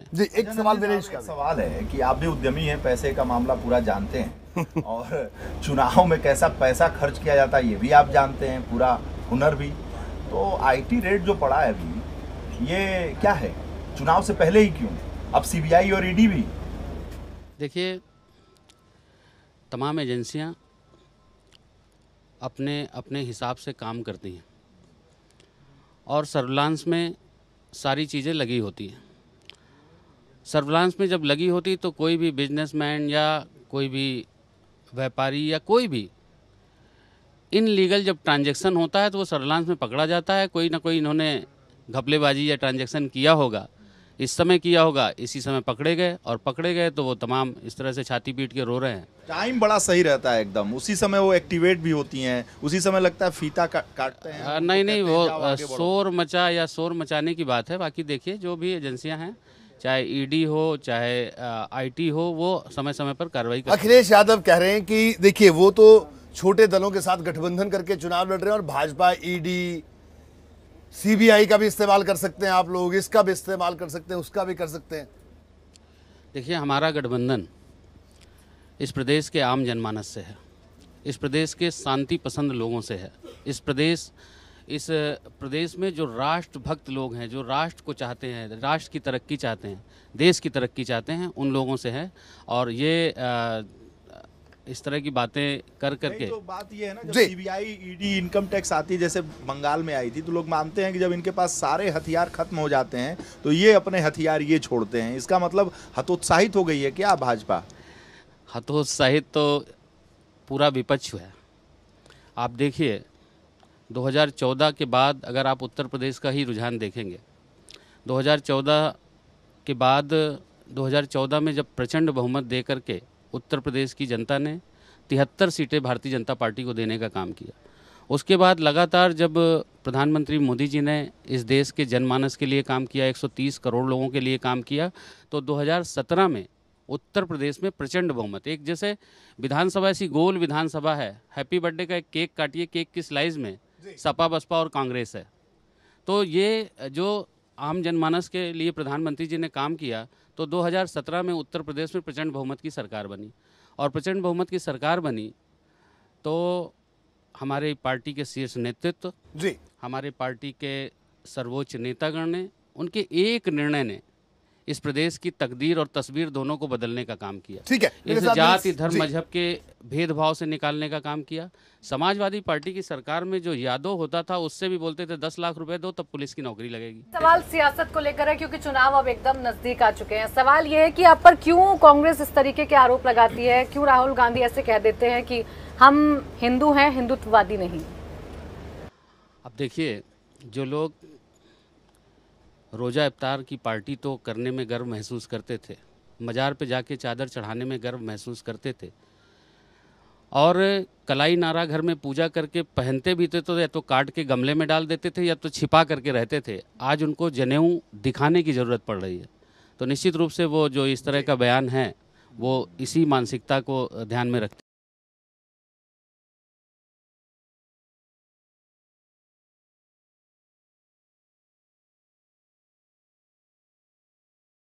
आपने एक सवाल विनेश का सवाल है कि आप भी उद्यमी हैं पैसे का मामला पूरा जानते हैं और चुनाव में कैसा पैसा खर्च किया जाता है ये भी आप जानते हैं पूरा हुनर भी तो आईटी रेट जो पड़ा है अभी ये क्या है चुनाव से पहले ही क्यों अब सीबीआई और ईडी भी देखिए तमाम एजेंसियां अपने अपने हिसाब से काम करती हैं और सर्विलांस में सारी चीज़ें लगी होती हैं सर्विलांस में जब लगी होती तो कोई भी बिजनेसमैन या कोई भी व्यापारी या कोई भी इन लीगल जब ट्रांजेक्शन होता है तो वो सर्विलांस में पकड़ा जाता है कोई ना कोई इन्होंने घपलेबाजी या ट्रांजेक्शन किया होगा इस समय किया होगा इसी समय पकड़े गए और पकड़े गए तो वो तमाम इस तरह से छाती पीट के रो रहे हैं टाइम बड़ा सही रहता है एकदम उसी समय वो एक्टिवेट भी होती हैं उसी समय लगता है फीता का, काटते हैं हाँ, नहीं नहीं वो शोर मचा या शोर मचाने की बात है बाकी देखिए जो भी एजेंसियाँ हैं चाहे ईडी e हो चाहे आईटी हो वो समय समय पर कार्रवाई कर अखिलेश यादव कह रहे हैं कि देखिए वो तो छोटे दलों के साथ गठबंधन करके चुनाव लड़ रहे हैं और भाजपा ईडी e सीबीआई का भी इस्तेमाल कर सकते हैं आप लोग इसका भी इस्तेमाल कर सकते हैं उसका भी कर सकते हैं देखिए हमारा गठबंधन इस प्रदेश के आम जनमानस से है इस प्रदेश के शांति पसंद लोगों से है इस प्रदेश इस प्रदेश में जो राष्ट्र भक्त लोग हैं जो राष्ट्र को चाहते हैं राष्ट्र की तरक्की चाहते हैं देश की तरक्की चाहते हैं उन लोगों से है और ये इस तरह की बातें कर करके तो बात ये है ना जब सीबीआई ईडी इनकम टैक्स आती है जैसे बंगाल में आई थी तो लोग मानते हैं कि जब इनके पास सारे हथियार खत्म हो जाते हैं तो ये अपने हथियार ये छोड़ते हैं इसका मतलब हतोत्साहित हो गई है क्या भाजपा हतोत्साहित तो पूरा विपक्ष है आप देखिए 2014 के बाद अगर आप उत्तर प्रदेश का ही रुझान देखेंगे 2014 के बाद 2014 में जब प्रचंड बहुमत दे करके उत्तर प्रदेश की जनता ने तिहत्तर सीटें भारतीय जनता पार्टी को देने का काम किया उसके बाद लगातार जब प्रधानमंत्री मोदी जी ने इस देश के जनमानस के लिए काम किया 130 करोड़ लोगों के लिए काम किया तो 2017 में उत्तर प्रदेश में प्रचंड बहुमत एक जैसे विधानसभा ऐसी गोल विधानसभा है हैप्पी बर्थडे का एक केक काटिए केक की स्लाइज़ में सपा बसपा और कांग्रेस है तो ये जो आम जनमानस के लिए प्रधानमंत्री जी ने काम किया तो 2017 में उत्तर प्रदेश में प्रचंड बहुमत की सरकार बनी और प्रचंड बहुमत की सरकार बनी तो हमारे पार्टी के शीर्ष नेतृत्व जी हमारे पार्टी के सर्वोच्च नेतागण ने उनके एक निर्णय ने इस प्रदेश की तकदीर और तस्वीर दोनों को बदलने का काम किया ठीक है इस जाति धर्म मजहब के भेदभाव से निकालने का काम किया समाजवादी पार्टी की सरकार में जो यादव होता था उससे भी बोलते थे दस लाख रुपए दो तब पुलिस की नौकरी लगेगी सवाल सियासत को लेकर है क्योंकि चुनाव अब एकदम नजदीक आ चुके हैं सवाल ये है कि आप पर क्यों कांग्रेस इस तरीके के आरोप लगाती है क्यों राहुल गांधी ऐसे कह देते हैं कि हम हिंदू हैं हिंदुत्ववादी नहीं अब देखिए जो लोग रोजा इफ्तार की पार्टी तो करने में गर्व महसूस करते थे मज़ार पे जाके चादर चढ़ाने में गर्व महसूस करते थे और कलाई नारा घर में पूजा करके पहनते भी थे तो या तो काट के गमले में डाल देते थे या तो छिपा करके रहते थे आज उनको जनेऊ दिखाने की ज़रूरत पड़ रही है तो निश्चित रूप से वो जो इस तरह का बयान है वो इसी मानसिकता को ध्यान में रखते